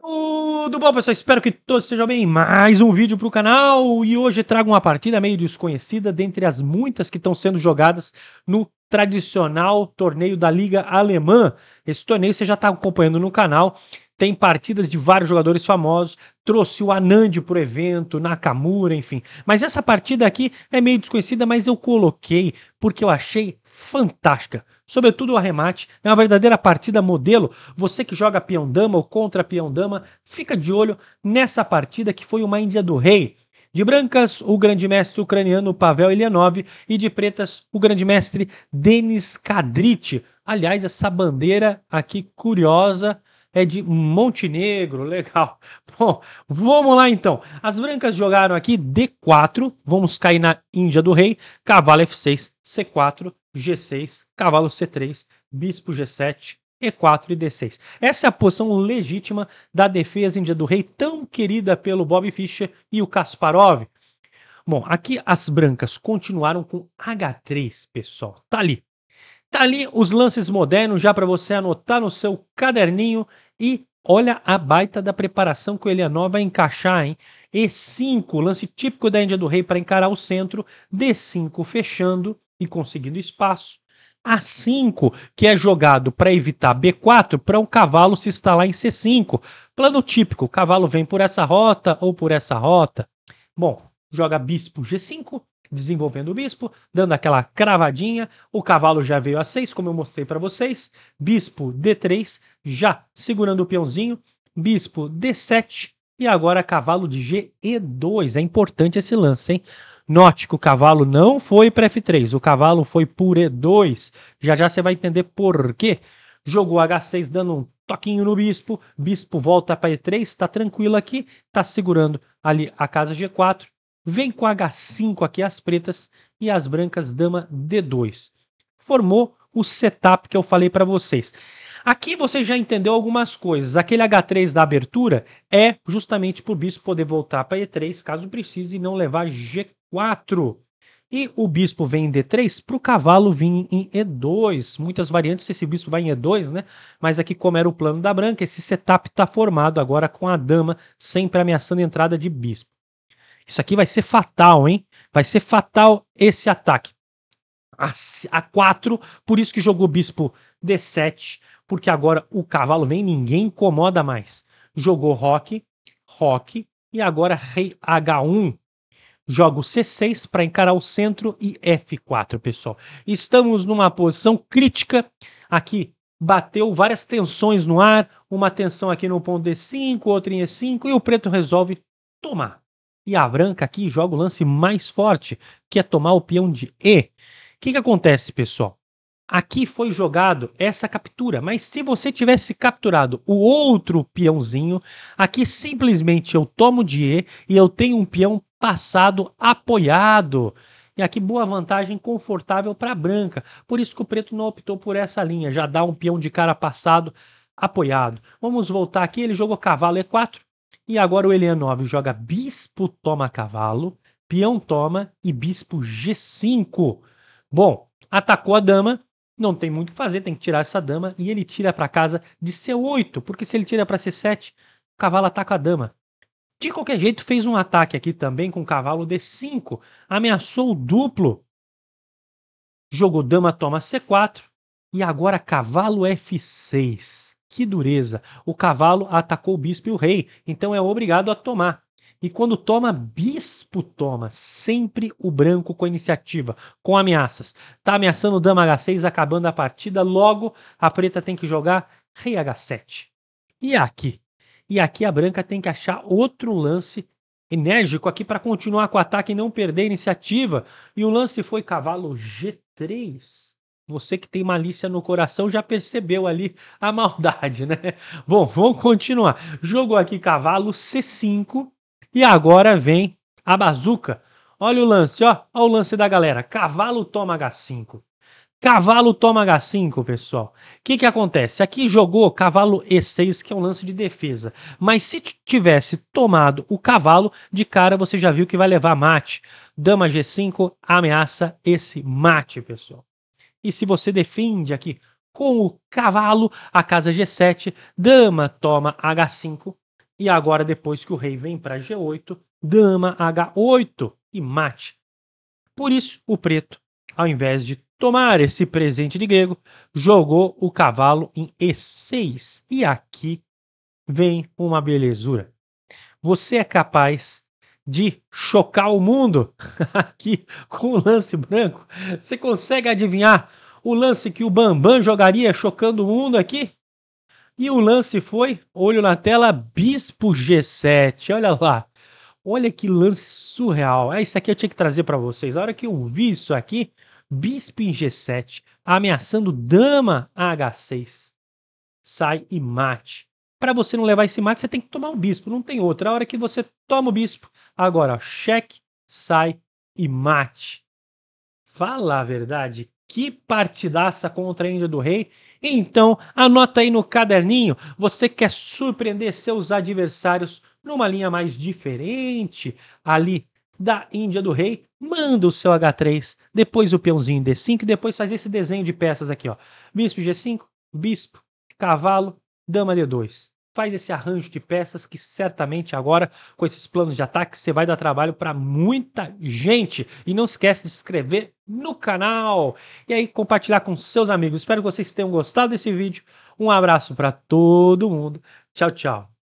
Tudo bom, pessoal? Espero que todos estejam bem. Mais um vídeo para o canal e hoje trago uma partida meio desconhecida dentre as muitas que estão sendo jogadas no tradicional torneio da Liga Alemã. Esse torneio você já está acompanhando no canal tem partidas de vários jogadores famosos, trouxe o Anand o evento, Nakamura, enfim. Mas essa partida aqui é meio desconhecida, mas eu coloquei porque eu achei fantástica. Sobretudo o arremate, é uma verdadeira partida modelo. Você que joga peão-dama ou contra peão-dama, fica de olho nessa partida que foi uma Índia do Rei. De brancas, o grande mestre ucraniano Pavel Ilianov e de pretas, o grande mestre Denis Kadrit. Aliás, essa bandeira aqui curiosa é de Montenegro, legal. Bom, vamos lá então. As brancas jogaram aqui D4, vamos cair na Índia do Rei, cavalo F6, C4, G6, cavalo C3, bispo G7, E4 e D6. Essa é a posição legítima da defesa Índia do Rei, tão querida pelo Bob Fischer e o Kasparov. Bom, aqui as brancas continuaram com H3, pessoal. Tá ali. Tá ali os lances modernos já para você anotar no seu caderninho e olha a baita da preparação que o Elianó vai encaixar, hein? E5, lance típico da Índia do Rei para encarar o centro, D5 fechando e conseguindo espaço. A5, que é jogado para evitar B4 para um cavalo se instalar em C5. Plano típico, cavalo vem por essa rota ou por essa rota. Bom, joga bispo G5, desenvolvendo o bispo, dando aquela cravadinha. O cavalo já veio a 6, como eu mostrei para vocês. Bispo D3, já segurando o peãozinho. Bispo D7 e agora cavalo de g e 2 É importante esse lance, hein? Note que o cavalo não foi para F3, o cavalo foi por E2. Já já você vai entender por quê. Jogou H6 dando um toquinho no bispo, bispo volta para E3, está tranquilo aqui, está segurando ali a casa G4 Vem com H5 aqui as pretas e as brancas dama D2. Formou o setup que eu falei para vocês. Aqui você já entendeu algumas coisas. Aquele H3 da abertura é justamente para o bispo poder voltar para E3, caso precise, e não levar G4. E o bispo vem em D3 para o cavalo vir em E2. Muitas variantes esse bispo vai em E2, né? Mas aqui, como era o plano da branca, esse setup está formado agora com a dama sempre ameaçando a entrada de bispo. Isso aqui vai ser fatal, hein? Vai ser fatal esse ataque. A, 4, por isso que jogou bispo D7, porque agora o cavalo vem, ninguém incomoda mais. Jogou roque, roque e agora rei H1. Joga o C6 para encarar o centro e F4, pessoal. Estamos numa posição crítica aqui. Bateu várias tensões no ar, uma tensão aqui no ponto D5, outra em E5, e o preto resolve tomar e a branca aqui joga o lance mais forte, que é tomar o peão de E. O que, que acontece, pessoal? Aqui foi jogado essa captura, mas se você tivesse capturado o outro peãozinho, aqui simplesmente eu tomo de E e eu tenho um peão passado apoiado. E aqui boa vantagem confortável para a branca. Por isso que o preto não optou por essa linha, já dá um peão de cara passado apoiado. Vamos voltar aqui, ele jogou cavalo E4, e agora o Elian 9 joga bispo toma cavalo, peão toma e bispo G5. Bom, atacou a dama, não tem muito o que fazer, tem que tirar essa dama e ele tira para casa de C8, porque se ele tira para C7, o cavalo ataca a dama. De qualquer jeito, fez um ataque aqui também com o cavalo D5, ameaçou o duplo. Jogou dama toma C4 e agora cavalo F6. Que dureza! O cavalo atacou o bispo e o rei, então é obrigado a tomar. E quando toma, bispo toma. Sempre o branco com iniciativa, com ameaças. Tá ameaçando dama H6, acabando a partida. Logo, a preta tem que jogar rei H7. E aqui? E aqui a branca tem que achar outro lance enérgico aqui para continuar com o ataque e não perder a iniciativa. E o lance foi cavalo G3. Você que tem malícia no coração já percebeu ali a maldade, né? Bom, vamos continuar. Jogou aqui cavalo C5 e agora vem a bazuca. Olha o lance, ó. Olha o lance da galera. Cavalo toma H5. Cavalo toma H5, pessoal. O que, que acontece? Aqui jogou cavalo E6, que é um lance de defesa. Mas se tivesse tomado o cavalo, de cara você já viu que vai levar mate. Dama G5 ameaça esse mate, pessoal. E se você defende aqui com o cavalo, a casa G7, dama toma H5. E agora, depois que o rei vem para G8, dama H8 e mate. Por isso, o preto, ao invés de tomar esse presente de grego, jogou o cavalo em E6. E aqui vem uma belezura. Você é capaz de chocar o mundo aqui com o lance branco. Você consegue adivinhar o lance que o Bambam jogaria chocando o mundo aqui? E o lance foi, olho na tela, Bispo G7. Olha lá. Olha que lance surreal. É isso aqui eu tinha que trazer para vocês. A hora que eu vi isso aqui, Bispo em G7 ameaçando Dama H6. Sai e mate para você não levar esse mate, você tem que tomar o bispo, não tem outra. A hora que você toma o bispo, agora, ó, cheque, sai e mate. Fala a verdade, que partidaça contra a Índia do Rei. Então, anota aí no caderninho, você quer surpreender seus adversários numa linha mais diferente ali da Índia do Rei, manda o seu H3, depois o peãozinho D5, depois faz esse desenho de peças aqui, ó. Bispo G5, bispo, cavalo, dama D2. Faz esse arranjo de peças que certamente agora, com esses planos de ataque, você vai dar trabalho para muita gente. E não esquece de se inscrever no canal e aí compartilhar com seus amigos. Espero que vocês tenham gostado desse vídeo. Um abraço para todo mundo. Tchau, tchau.